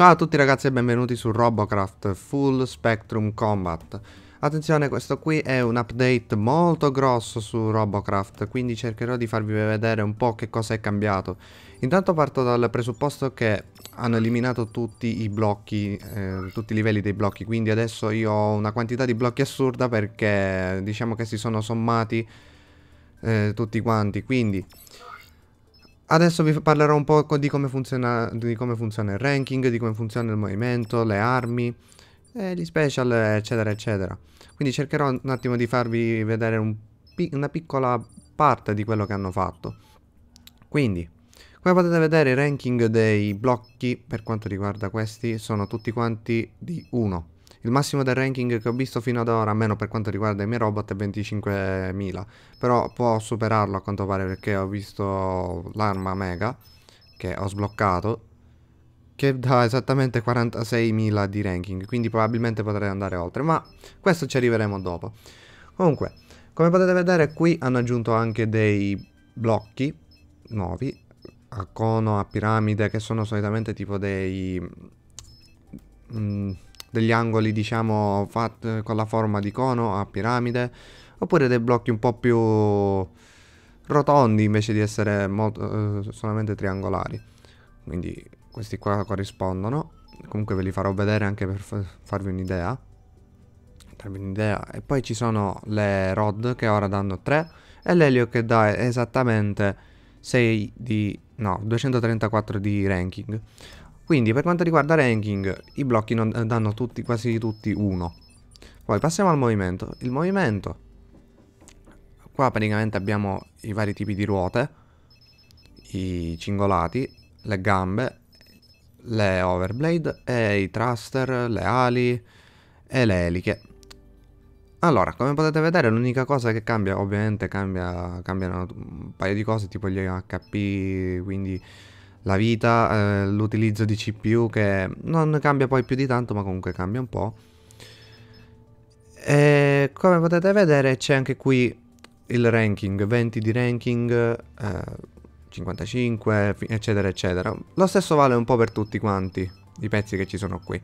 Ciao a tutti ragazzi e benvenuti su Robocraft Full Spectrum Combat. Attenzione, questo qui è un update molto grosso su Robocraft, quindi cercherò di farvi vedere un po' che cosa è cambiato. Intanto parto dal presupposto che hanno eliminato tutti i blocchi, eh, tutti i livelli dei blocchi, quindi adesso io ho una quantità di blocchi assurda perché diciamo che si sono sommati eh, tutti quanti, quindi... Adesso vi parlerò un po' di come, funziona, di come funziona il ranking, di come funziona il movimento, le armi, eh, gli special, eccetera, eccetera. Quindi cercherò un attimo di farvi vedere un una piccola parte di quello che hanno fatto. Quindi, come potete vedere i ranking dei blocchi per quanto riguarda questi sono tutti quanti di 1. Il massimo del ranking che ho visto fino ad ora, almeno per quanto riguarda i miei robot, è 25.000. Però può superarlo a quanto pare perché ho visto l'arma mega che ho sbloccato che dà esattamente 46.000 di ranking, quindi probabilmente potrei andare oltre, ma questo ci arriveremo dopo. Comunque, come potete vedere qui hanno aggiunto anche dei blocchi nuovi, a cono, a piramide, che sono solitamente tipo dei... Mm, degli angoli diciamo fat, con la forma di cono a piramide oppure dei blocchi un po' più rotondi invece di essere molto, eh, solamente triangolari quindi questi qua corrispondono comunque ve li farò vedere anche per farvi un'idea un'idea e poi ci sono le rod che ora danno 3 e l'elio che dà esattamente 6 di no 234 di ranking quindi per quanto riguarda ranking, i blocchi non, eh, danno tutti, quasi tutti uno. Poi passiamo al movimento. Il movimento. Qua praticamente abbiamo i vari tipi di ruote, i cingolati, le gambe, le overblade e i thruster, le ali e le eliche. Allora, come potete vedere l'unica cosa che cambia, ovviamente cambia, cambiano un paio di cose tipo gli HP, quindi la vita, eh, l'utilizzo di CPU che non cambia poi più di tanto ma comunque cambia un po'. E come potete vedere c'è anche qui il ranking, 20 di ranking, eh, 55 eccetera eccetera. Lo stesso vale un po' per tutti quanti i pezzi che ci sono qui,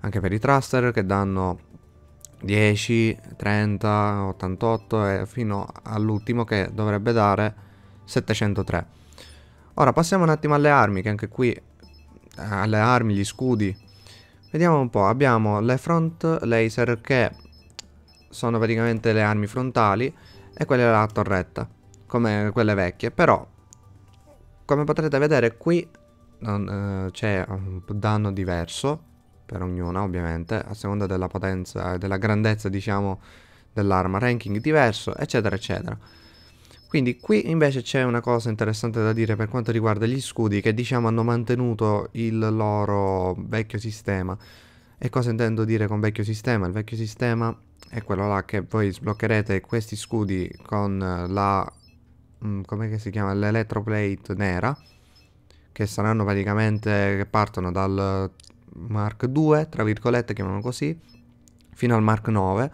anche per i thruster che danno 10, 30, 88 e fino all'ultimo che dovrebbe dare 703. Ora passiamo un attimo alle armi, che anche qui... Alle armi, gli scudi. Vediamo un po', abbiamo le front laser che sono praticamente le armi frontali e quelle della torretta, come quelle vecchie. Però, come potrete vedere qui eh, c'è un danno diverso per ognuna ovviamente, a seconda della potenza e della grandezza diciamo dell'arma, ranking diverso eccetera eccetera. Quindi qui invece c'è una cosa interessante da dire per quanto riguarda gli scudi che diciamo hanno mantenuto il loro vecchio sistema. E cosa intendo dire con vecchio sistema? Il vecchio sistema è quello là che voi sbloccherete questi scudi con la... Mm, come si chiama? L'electroplate nera che saranno praticamente... che partono dal Mark 2, tra virgolette, chiamano così, fino al Mark 9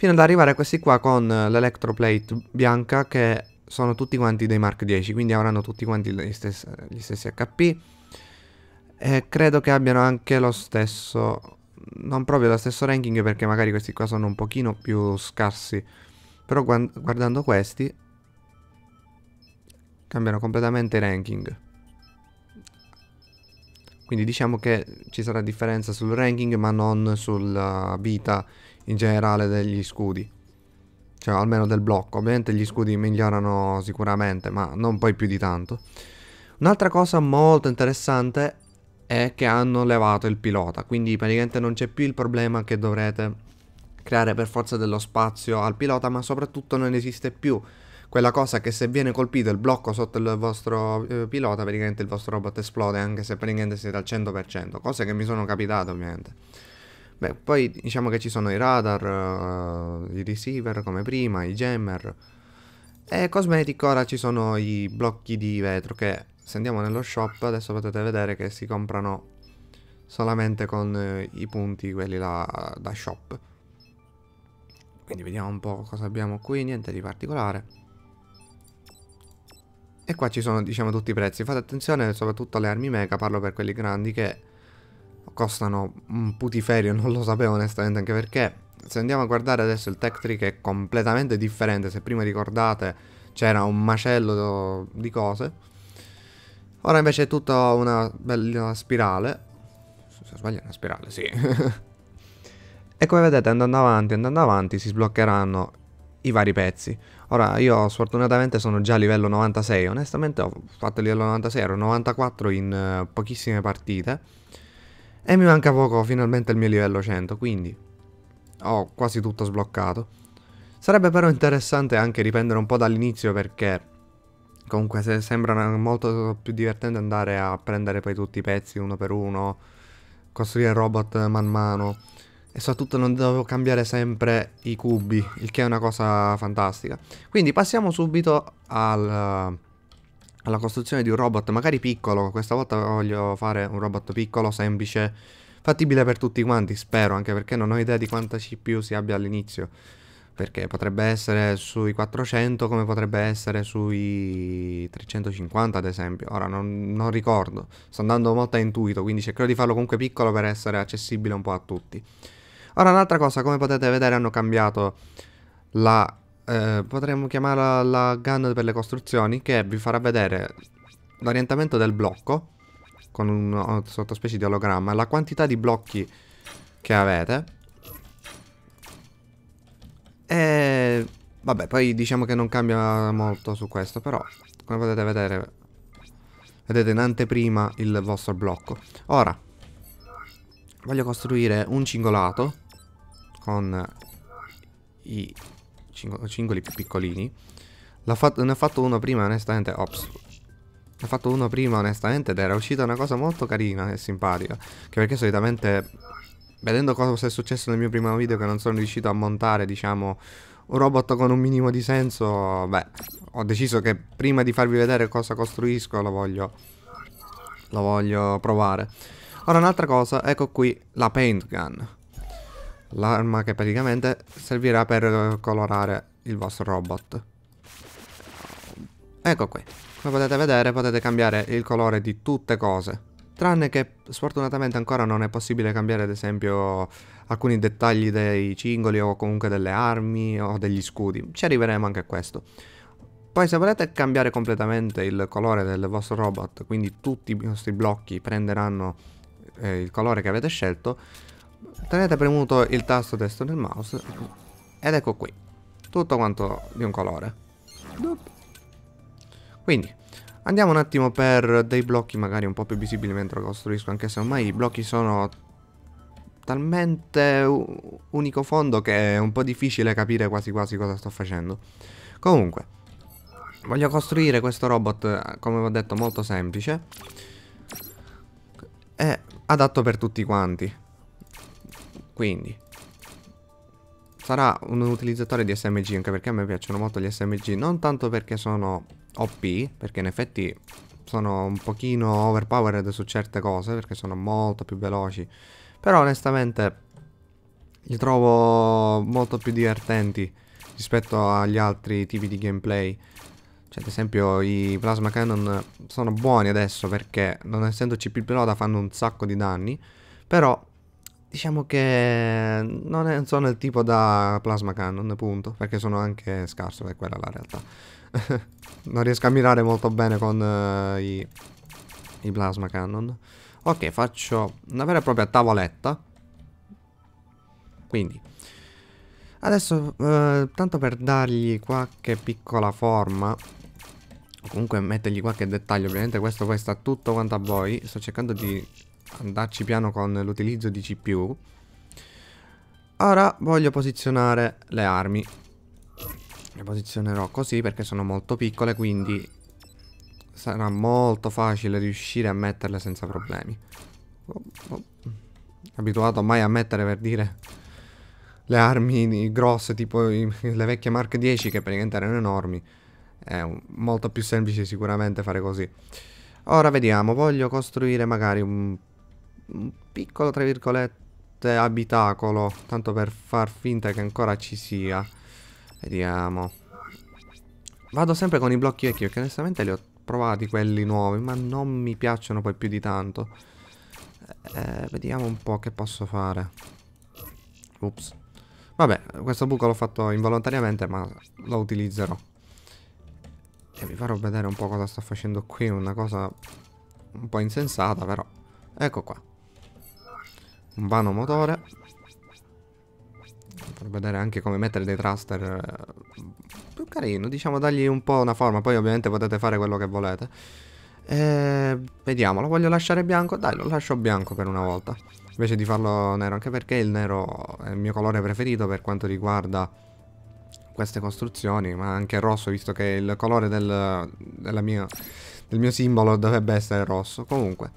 fino ad arrivare a questi qua con eh, l'electroplate bianca che sono tutti quanti dei Mark 10, quindi avranno tutti quanti gli stessi, gli stessi HP e credo che abbiano anche lo stesso, non proprio lo stesso ranking perché magari questi qua sono un pochino più scarsi, però guardando questi cambiano completamente i ranking. Quindi diciamo che ci sarà differenza sul ranking ma non sulla vita in generale degli scudi. Cioè almeno del blocco. Ovviamente gli scudi migliorano sicuramente, ma non poi più di tanto. Un'altra cosa molto interessante è che hanno levato il pilota, quindi praticamente non c'è più il problema che dovrete creare per forza dello spazio al pilota, ma soprattutto non esiste più quella cosa che se viene colpito il blocco sotto il vostro eh, pilota, praticamente il vostro robot esplode anche se praticamente siete al 100%, cose che mi sono capitate ovviamente. Beh, poi diciamo che ci sono i radar, uh, i receiver come prima, i jammer. E cosmetic ora ci sono i blocchi di vetro che se andiamo nello shop adesso potete vedere che si comprano solamente con eh, i punti quelli là da shop. Quindi vediamo un po' cosa abbiamo qui, niente di particolare. E qua ci sono diciamo tutti i prezzi, fate attenzione soprattutto alle armi mega, parlo per quelli grandi che costano un putiferio, non lo sapevo onestamente anche perché se andiamo a guardare adesso il tech tree che è completamente differente, se prima ricordate c'era un macello di cose, ora invece è tutta una bella spirale, se sbaglio è una spirale, sì. e come vedete andando avanti, andando avanti si sbloccheranno i vari pezzi. Ora io sfortunatamente sono già a livello 96, onestamente ho fatto il livello 96, ero 94 in eh, pochissime partite e mi manca poco finalmente il mio livello 100, quindi ho quasi tutto sbloccato. Sarebbe però interessante anche riprendere un po' dall'inizio perché comunque se sembra molto più divertente andare a prendere poi tutti i pezzi uno per uno, costruire robot man mano e soprattutto non devo cambiare sempre i cubi, il che è una cosa fantastica. Quindi passiamo subito al alla costruzione di un robot, magari piccolo, questa volta voglio fare un robot piccolo, semplice, fattibile per tutti quanti, spero, anche perché non ho idea di quanta CPU si abbia all'inizio, perché potrebbe essere sui 400 come potrebbe essere sui 350 ad esempio, ora non, non ricordo, sto andando molto a intuito, quindi cercherò di farlo comunque piccolo per essere accessibile un po' a tutti. Ora un'altra cosa, come potete vedere hanno cambiato la eh, potremmo chiamarla la gun per le costruzioni che vi farà vedere l'orientamento del blocco con una sottospecie di ologramma, la quantità di blocchi che avete e vabbè poi diciamo che non cambia molto su questo però come potete vedere vedete in anteprima il vostro blocco ora voglio costruire un cingolato con i cingoli più piccolini. Fatto, ne ho fatto uno prima, onestamente. Ops. Ne ho fatto uno prima, onestamente, ed era uscita una cosa molto carina e simpatica. Che perché solitamente, vedendo cosa è successo nel mio primo video, che non sono riuscito a montare, diciamo, un robot con un minimo di senso, beh, ho deciso che prima di farvi vedere cosa costruisco, lo voglio, lo voglio provare. Ora, un'altra cosa, ecco qui la paint gun. L'arma che praticamente servirà per colorare il vostro robot. Ecco qui. Come potete vedere potete cambiare il colore di tutte cose. Tranne che sfortunatamente ancora non è possibile cambiare ad esempio alcuni dettagli dei cingoli o comunque delle armi o degli scudi. Ci arriveremo anche a questo. Poi se volete cambiare completamente il colore del vostro robot, quindi tutti i vostri blocchi prenderanno eh, il colore che avete scelto, Tenete premuto il tasto destro del mouse ed ecco qui, tutto quanto di un colore. Quindi, andiamo un attimo per dei blocchi magari un po' più visibili mentre costruisco, anche se ormai i blocchi sono talmente unico fondo che è un po' difficile capire quasi quasi cosa sto facendo. Comunque, voglio costruire questo robot, come ho detto, molto semplice. e adatto per tutti quanti. Quindi Sarà un utilizzatore di SMG Anche perché a me piacciono molto gli SMG Non tanto perché sono OP Perché in effetti sono un pochino overpowered su certe cose Perché sono molto più veloci Però onestamente Li trovo molto più divertenti Rispetto agli altri tipi di gameplay cioè, ad esempio, i plasma cannon sono buoni adesso perché non essendoci più pilota fanno un sacco di danni. Però diciamo che non, è, non sono il tipo da plasma cannon, punto, perché sono anche scarso, è quella la realtà. non riesco a mirare molto bene con uh, i, i plasma cannon. Ok, faccio una vera e propria tavoletta. Quindi, adesso, eh, tanto per dargli qualche piccola forma, o comunque mettergli qualche dettaglio, ovviamente questo poi sta tutto quanto a voi, sto cercando di andarci piano con l'utilizzo di CPU. Ora voglio posizionare le armi. Le posizionerò così perché sono molto piccole, quindi sarà molto facile riuscire a metterle senza problemi. Oh, oh. Abituato mai a mettere per dire le armi grosse, tipo i, le vecchie Mark 10 che praticamente erano enormi. È molto più semplice sicuramente fare così. Ora vediamo, voglio costruire magari un un piccolo, tra virgolette, abitacolo, tanto per far finta che ancora ci sia. Vediamo. Vado sempre con i blocchi vecchi, perché onestamente li ho provati quelli nuovi, ma non mi piacciono poi più di tanto. Eh, vediamo un po' che posso fare. Ups. Vabbè, questo buco l'ho fatto involontariamente, ma lo utilizzerò. E vi farò vedere un po' cosa sto facendo qui, una cosa un po' insensata, però. Ecco qua un vano motore per vedere anche come mettere dei thruster eh, più carino diciamo dargli un po' una forma poi ovviamente potete fare quello che volete e vediamo lo voglio lasciare bianco dai lo lascio bianco per una volta invece di farlo nero anche perché il nero è il mio colore preferito per quanto riguarda queste costruzioni ma anche rosso visto che il colore del, mia, del mio simbolo dovrebbe essere rosso comunque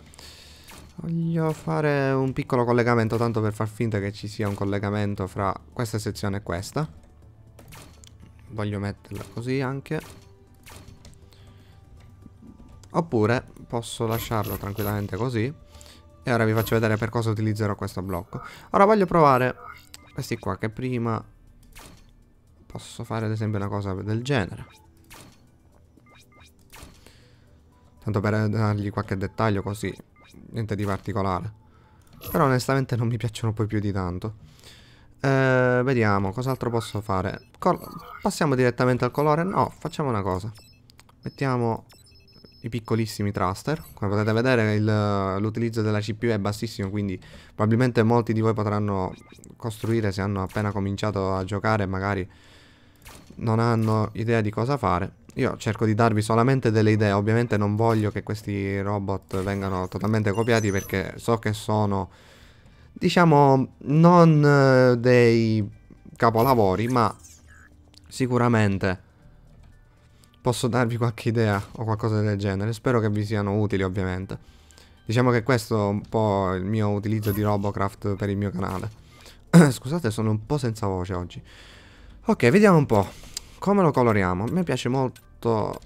Voglio fare un piccolo collegamento tanto per far finta che ci sia un collegamento fra questa sezione e questa. Voglio metterla così anche. Oppure posso lasciarlo tranquillamente così. E ora vi faccio vedere per cosa utilizzerò questo blocco. Ora voglio provare questi qua che prima posso fare ad esempio una cosa del genere. Tanto per dargli qualche dettaglio così niente di particolare. Però onestamente non mi piacciono poi più di tanto. Eh, vediamo, cos'altro posso fare? Col passiamo direttamente al colore? No, facciamo una cosa. Mettiamo i piccolissimi thruster. Come potete vedere l'utilizzo della CPU è bassissimo, quindi probabilmente molti di voi potranno costruire se hanno appena cominciato a giocare e magari non hanno idea di cosa fare. Io cerco di darvi solamente delle idee, ovviamente non voglio che questi robot vengano totalmente copiati perché so che sono, diciamo, non eh, dei capolavori, ma sicuramente posso darvi qualche idea o qualcosa del genere. Spero che vi siano utili, ovviamente. Diciamo che questo è un po' il mio utilizzo di Robocraft per il mio canale. Scusate, sono un po' senza voce oggi. Ok, vediamo un po'. Come lo coloriamo? A me piace molto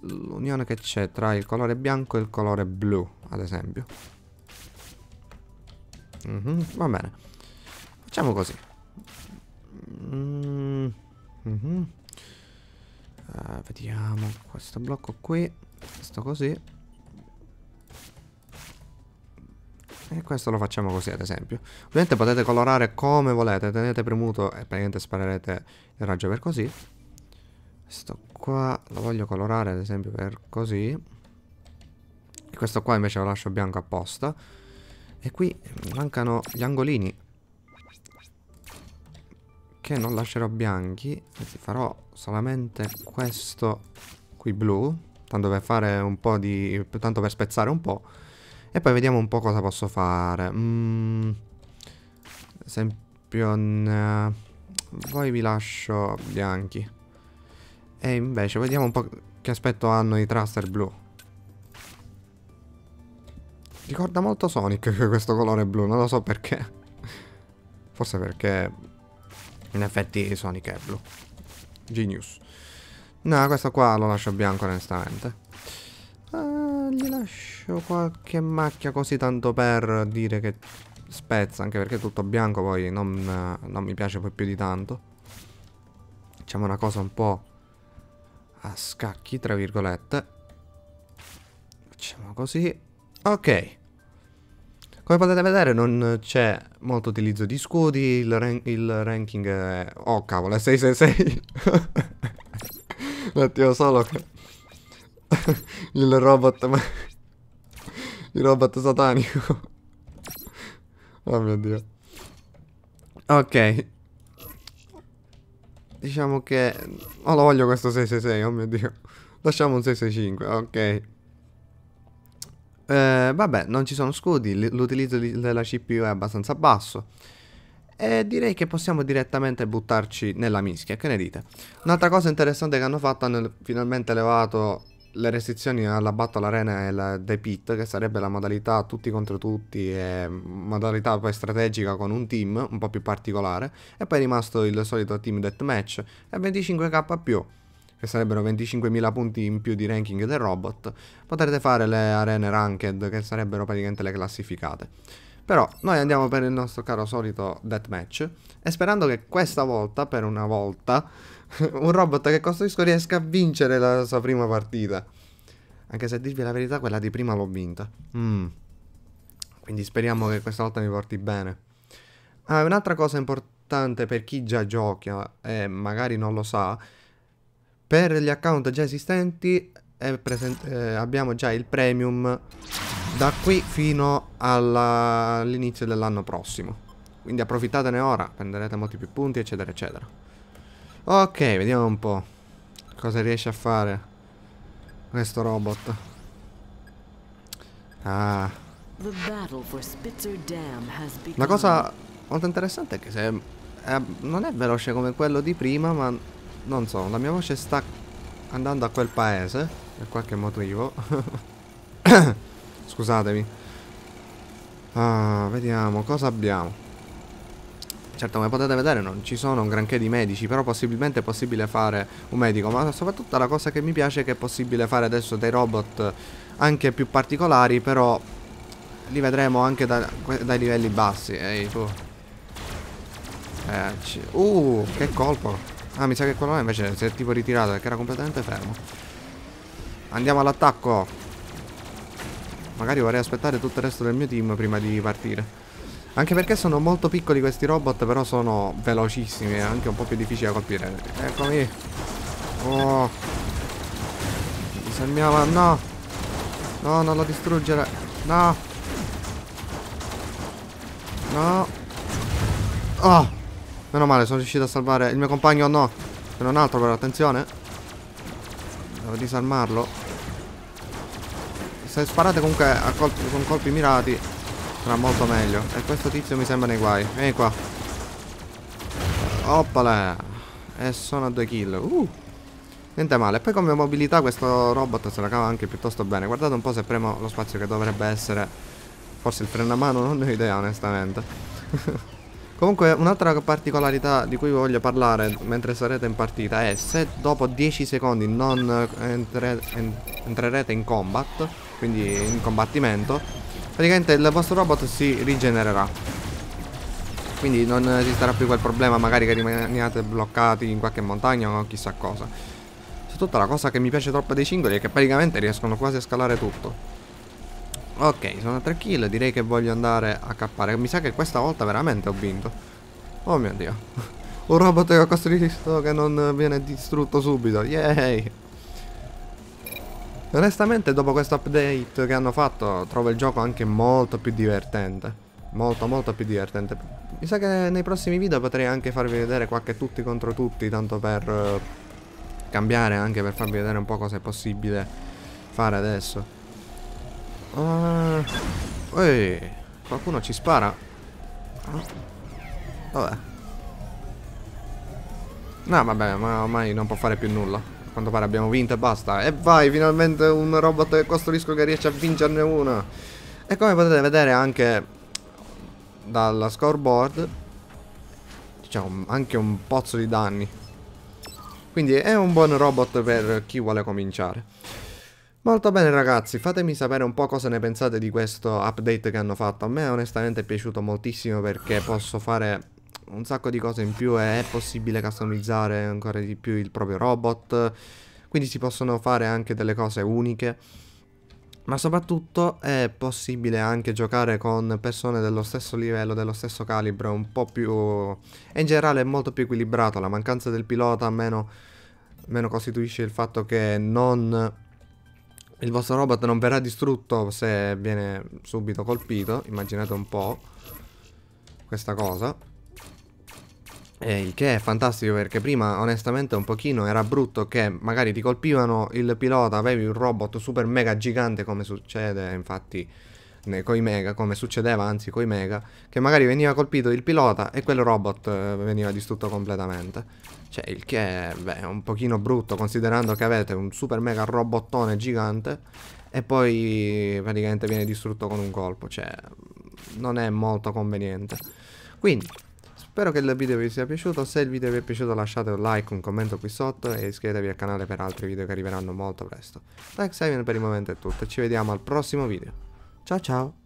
l'unione che c'è tra il colore bianco e il colore blu, ad esempio. Mm -hmm, va bene. Facciamo così. Mm -hmm. uh, vediamo questo blocco qui. Questo così. E questo lo facciamo così ad esempio. Ovviamente potete colorare come volete, tenete premuto e praticamente sparerete il raggio per così. Questo qua lo voglio colorare ad esempio per così. E questo qua invece lo lascio bianco apposta. E qui mancano gli angolini. Che non lascerò bianchi. Anzi farò solamente questo qui blu. Tanto per fare un po' di... Tanto per spezzare un po' E poi vediamo un po' cosa posso fare. Mm, Sempion... Mm, poi vi lascio bianchi. E invece vediamo un po' che aspetto hanno i thruster blu. Ricorda molto Sonic questo colore blu, non lo so perché. Forse perché in effetti Sonic è blu. Genius. No, questo qua lo lascio bianco onestamente lascio qualche macchia così tanto per dire che spezza, anche perché è tutto bianco poi non, non mi piace poi più di tanto. Facciamo una cosa un po' a scacchi, tra virgolette. Facciamo così. Ok. Come potete vedere non c'è molto utilizzo di scudi, il, ran il ranking è... Oh cavolo, è 666. Un attimo solo che... il robot di robot satanico. oh mio dio. Ok. Diciamo che... Oh, lo voglio questo 666, oh mio dio. Lasciamo un 665, ok. Eh, vabbè, non ci sono scudi, l'utilizzo della CPU è abbastanza basso. E direi che possiamo direttamente buttarci nella mischia, che ne dite? Un'altra cosa interessante che hanno fatto, hanno finalmente elevato le restrizioni alla Battle Arena e la The Pit, che sarebbe la modalità tutti contro tutti e modalità poi strategica con un team un po' più particolare, e poi è rimasto il solito team deathmatch e 25k più che sarebbero 25.000 punti in più di ranking del robot, potrete fare le arene ranked, che sarebbero praticamente le classificate. Però noi andiamo per il nostro caro solito deathmatch, e sperando che questa volta, per una volta, un robot che costruisco riesca a vincere la sua prima partita. Anche se a dirvi la verità, quella di prima l'ho vinta. Mm. Quindi speriamo che questa volta mi porti bene. Ah, un'altra cosa importante per chi già gioca e magari non lo sa, per gli account già esistenti eh, abbiamo già il premium da qui fino all'inizio dell'anno prossimo. Quindi approfittatene ora, prenderete molti più punti, eccetera, eccetera. Ok, vediamo un po' cosa riesce a fare questo robot. Ah. La cosa molto interessante è che se, eh, non è veloce come quello di prima, ma non so, la mia voce sta andando a quel paese, per qualche motivo. Scusatemi. Ah, vediamo, cosa abbiamo? certo come potete vedere non ci sono un granché di medici, però possibilmente è possibile fare un medico, ma soprattutto la cosa che mi piace è che è possibile fare adesso dei robot anche più particolari, però li vedremo anche da, dai livelli bassi, ehi tu. Ecci. Eh, uh, che colpo. Ah, mi sa che quello là invece si è tipo ritirato perché era completamente fermo. Andiamo all'attacco. Magari vorrei aspettare tutto il resto del mio team prima di partire. Anche perché sono molto piccoli questi robot, però sono velocissimi e anche un po' più difficili da colpire. Eccomi. Oh. Bisognava... No. No, non lo distruggere. No. No. Oh. Meno male, sono riuscito a salvare il mio compagno. No. Se non altro però, attenzione. Devo disarmarlo. Se sparate comunque colpi, con colpi mirati Sarà molto meglio. E questo tizio mi sembra nei guai. Vieni qua. Oppala. E sono a due kill. Uh. Niente male. Poi come mobilità questo robot se la cava anche piuttosto bene. Guardate un po' se premo lo spazio che dovrebbe essere. Forse il freno a mano non ne ho idea onestamente. Comunque un'altra particolarità di cui voglio parlare mentre sarete in partita è se dopo 10 secondi non entrerete in combat, quindi in combattimento, praticamente il vostro robot si rigenererà quindi non esisterà più quel problema magari che rimaniate bloccati in qualche montagna o chissà cosa soprattutto la cosa che mi piace troppo dei singoli è che praticamente riescono quasi a scalare tutto Ok, sono a 3 kill, direi che voglio andare a cappare. Mi sa che questa volta veramente ho vinto. Oh mio dio. Un robot che ho costruito che non viene distrutto subito. Yay! Onestamente dopo questo update che hanno fatto trovo il gioco anche molto più divertente. Molto molto più divertente. Mi sa che nei prossimi video potrei anche farvi vedere qualche tutti contro tutti, tanto per eh, cambiare, anche per farvi vedere un po' cosa è possibile fare adesso. Uh, ehi, qualcuno ci spara. Ah, vabbè. No, vabbè, ma ormai non può fare più nulla. A quanto pare abbiamo vinto e basta. E vai, finalmente un robot che costruisco che riesce a vincerne una. E come potete vedere anche dalla scoreboard, diciamo, anche un pozzo di danni. Quindi è un buon robot per chi vuole cominciare. Molto bene ragazzi, fatemi sapere un po' cosa ne pensate di questo update che hanno fatto. A me onestamente è piaciuto moltissimo perché posso fare un sacco di cose in più è possibile customizzare ancora di più il proprio robot, quindi si possono fare anche delle cose uniche. Ma soprattutto è possibile anche giocare con persone dello stesso livello, dello stesso calibro, un po' più... in generale è molto più equilibrato, la mancanza del pilota meno, meno costituisce il fatto che non... il vostro robot non verrà distrutto se viene subito colpito, immaginate un po' questa cosa. Eh, il che è fantastico perché prima onestamente un pochino era brutto che magari ti colpivano il pilota, avevi un robot super mega gigante come succede infatti coi mega, come succedeva anzi coi mega, che magari veniva colpito il pilota e quel robot eh, veniva distrutto completamente. Cioè il che beh, è un pochino brutto considerando che avete un super mega robottone gigante e poi praticamente viene distrutto con un colpo, cioè non è molto conveniente. Quindi Spero che il video vi sia piaciuto, se il video vi è piaciuto lasciate un like, un commento qui sotto e iscrivetevi al canale per altri video che arriveranno molto presto. Da Xavier per il momento è tutto, ci vediamo al prossimo video. Ciao ciao!